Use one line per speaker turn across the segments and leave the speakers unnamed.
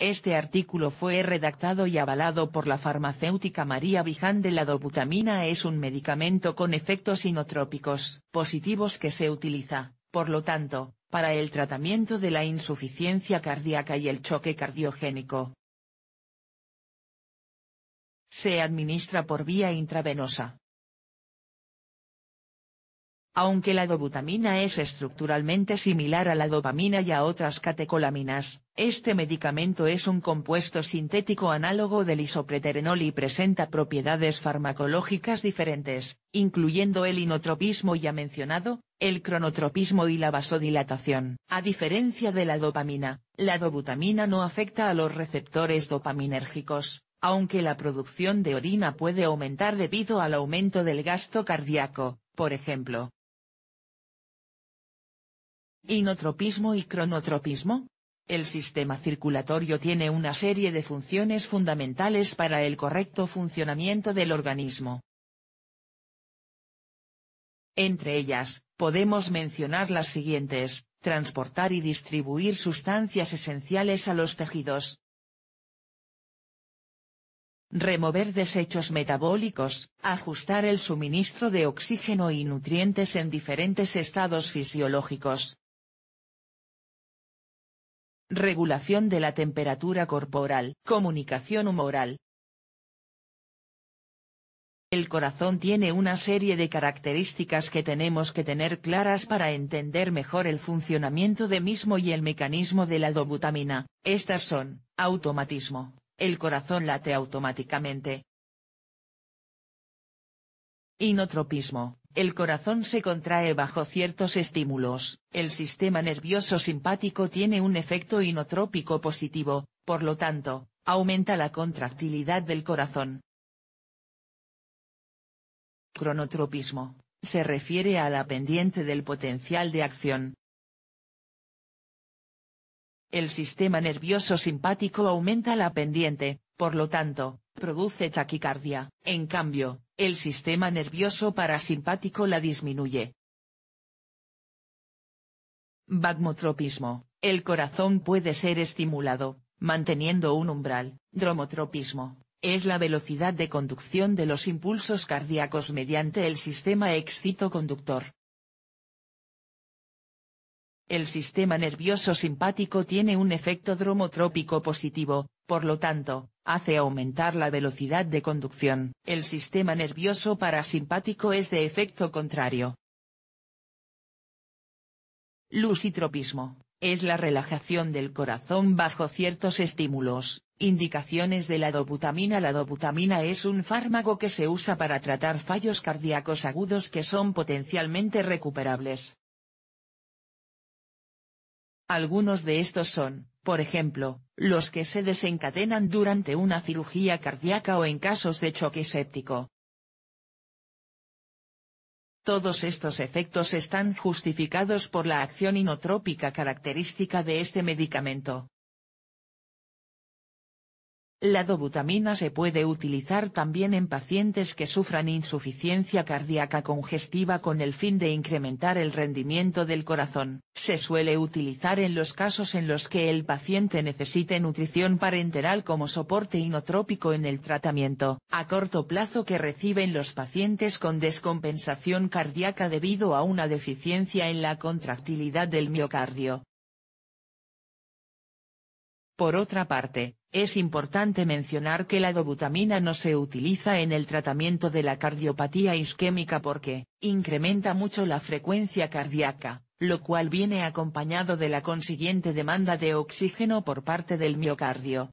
Este artículo fue redactado y avalado por la farmacéutica María Viján de la dobutamina es un medicamento con efectos inotrópicos positivos que se utiliza, por lo tanto, para el tratamiento de la insuficiencia cardíaca y el choque cardiogénico. Se administra por vía intravenosa. Aunque la dobutamina es estructuralmente similar a la dopamina y a otras catecolaminas, este medicamento es un compuesto sintético análogo del isopreterenol y presenta propiedades farmacológicas diferentes, incluyendo el inotropismo ya mencionado, el cronotropismo y la vasodilatación. A diferencia de la dopamina, la dobutamina no afecta a los receptores dopaminérgicos, aunque la producción de orina puede aumentar debido al aumento del gasto cardíaco, por ejemplo, Inotropismo y cronotropismo. El sistema circulatorio tiene una serie de funciones fundamentales para el correcto funcionamiento del organismo. Entre ellas, podemos mencionar las siguientes, transportar y distribuir sustancias esenciales a los tejidos. Remover desechos metabólicos, ajustar el suministro de oxígeno y nutrientes en diferentes estados fisiológicos, regulación de la temperatura corporal, comunicación humoral. El corazón tiene una serie de características que tenemos que tener claras para entender mejor el funcionamiento de mismo y el mecanismo de la dobutamina, estas son, automatismo, el corazón late automáticamente. Inotropismo, el corazón se contrae bajo ciertos estímulos, el sistema nervioso simpático tiene un efecto inotrópico positivo, por lo tanto, aumenta la contractilidad del corazón. Cronotropismo. Se refiere a la pendiente del potencial de acción. El sistema nervioso simpático aumenta la pendiente, por lo tanto, produce taquicardia, en cambio, el sistema nervioso parasimpático la disminuye. Bagmotropismo, el corazón puede ser estimulado, manteniendo un umbral, dromotropismo, es la velocidad de conducción de los impulsos cardíacos mediante el sistema excitoconductor. El sistema nervioso simpático tiene un efecto dromotrópico positivo, por lo tanto, hace aumentar la velocidad de conducción. El sistema nervioso parasimpático es de efecto contrario. Lusitropismo. es la relajación del corazón bajo ciertos estímulos. Indicaciones de la dobutamina La dobutamina es un fármaco que se usa para tratar fallos cardíacos agudos que son potencialmente recuperables. Algunos de estos son, por ejemplo, los que se desencadenan durante una cirugía cardíaca o en casos de choque séptico. Todos estos efectos están justificados por la acción inotrópica característica de este medicamento. La dobutamina se puede utilizar también en pacientes que sufran insuficiencia cardíaca congestiva con el fin de incrementar el rendimiento del corazón. Se suele utilizar en los casos en los que el paciente necesite nutrición parenteral como soporte inotrópico en el tratamiento a corto plazo que reciben los pacientes con descompensación cardíaca debido a una deficiencia en la contractilidad del miocardio. Por otra parte, es importante mencionar que la dobutamina no se utiliza en el tratamiento de la cardiopatía isquémica porque, incrementa mucho la frecuencia cardíaca, lo cual viene acompañado de la consiguiente demanda de oxígeno por parte del miocardio.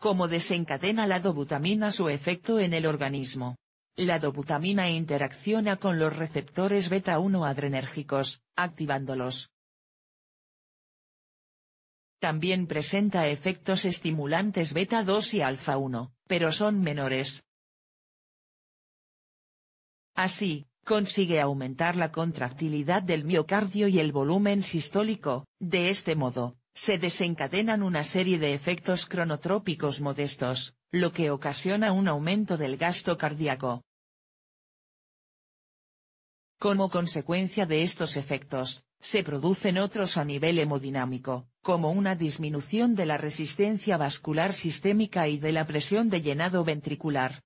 ¿Cómo desencadena la dobutamina su efecto en el organismo? La dobutamina interacciona con los receptores beta-1 adrenérgicos, activándolos. También presenta efectos estimulantes beta 2 y alfa 1, pero son menores. Así, consigue aumentar la contractilidad del miocardio y el volumen sistólico, de este modo, se desencadenan una serie de efectos cronotrópicos modestos, lo que ocasiona un aumento del gasto cardíaco. Como consecuencia de estos efectos, se producen otros a nivel hemodinámico, como una disminución de la resistencia vascular sistémica y de la presión de llenado ventricular.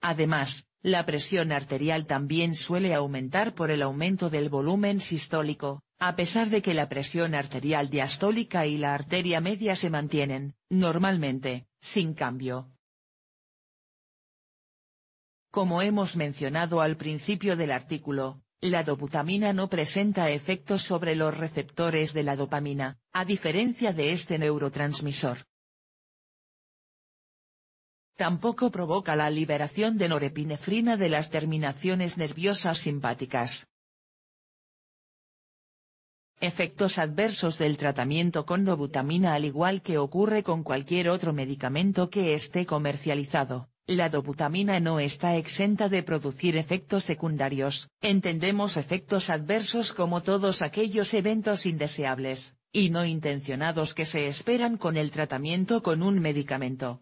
Además, la presión arterial también suele aumentar por el aumento del volumen sistólico, a pesar de que la presión arterial diastólica y la arteria media se mantienen, normalmente, sin cambio. Como hemos mencionado al principio del artículo, la dobutamina no presenta efectos sobre los receptores de la dopamina, a diferencia de este neurotransmisor. Tampoco provoca la liberación de norepinefrina de las terminaciones nerviosas simpáticas. Efectos adversos del tratamiento con dobutamina al igual que ocurre con cualquier otro medicamento que esté comercializado. La dobutamina no está exenta de producir efectos secundarios, entendemos efectos adversos como todos aquellos eventos indeseables, y no intencionados que se esperan con el tratamiento con un medicamento.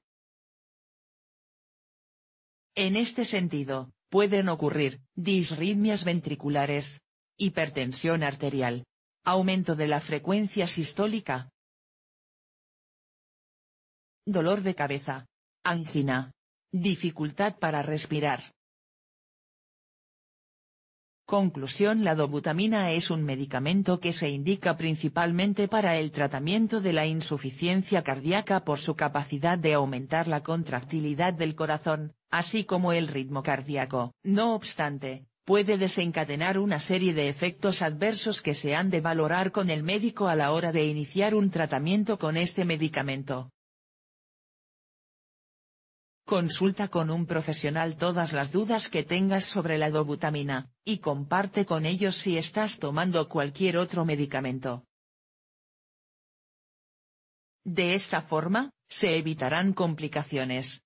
En este sentido, pueden ocurrir, disritmias ventriculares, hipertensión arterial, aumento de la frecuencia sistólica, dolor de cabeza, angina, Dificultad para respirar. Conclusión La dobutamina es un medicamento que se indica principalmente para el tratamiento de la insuficiencia cardíaca por su capacidad de aumentar la contractilidad del corazón, así como el ritmo cardíaco. No obstante, puede desencadenar una serie de efectos adversos que se han de valorar con el médico a la hora de iniciar un tratamiento con este medicamento. Consulta con un profesional todas las dudas que tengas sobre la dobutamina, y comparte con ellos si estás tomando cualquier otro medicamento. De esta forma, se evitarán complicaciones,